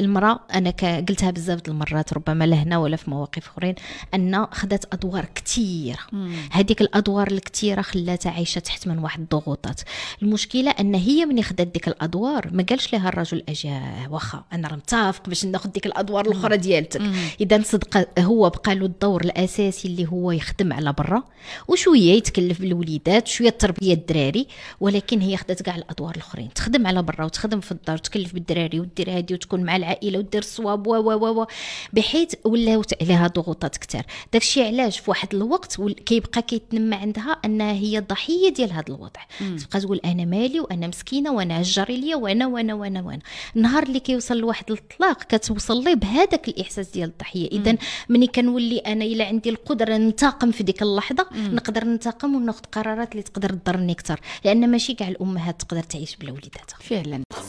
المراه انا قلتها بزاف المرات ربما لهنا ولا في مواقف اخرين ان خدات ادوار كثيره هذيك الادوار الكثيره خلاتها عايشه تحت من واحد الضغوطات المشكله ان هي من خدات ديك الادوار ما قالش لها الرجل اجي واخا انا راه متفق باش ناخذ ديك الادوار الاخرى ديالتك اذا صدق هو بقى له الدور الاساسي اللي هو يخدم على برا وشويه يتكلف بالوليدات شويه التربيه الدراري ولكن هي خدات كاع الادوار الاخرين تخدم على برا وتخدم في الدار وتكلف بالدراري ودير هادي وتكون مع العائله العائله ودير الصواب و و و بحيث ولاوت عليها ضغوطات كثار داكشي علاش في واحد الوقت كيبقى كيتنمى عندها انها هي ضحيه ديال هذا الوضع تبقى تقول انا مالي وانا مسكينه وانا عجري ليا وانا وانا وانا وانا النهار اللي كيوصل لواحد الطلاق كتوصل ليه بهذاك الاحساس ديال الضحيه اذا ملي كنولي انا الا عندي القدره ننتقم في ديك اللحظه مم. نقدر ننتقم وناخذ قرارات اللي تقدر تضرني اكثر لان ماشي كاع الامهات تقدر تعيش بلا وليداتها فعلا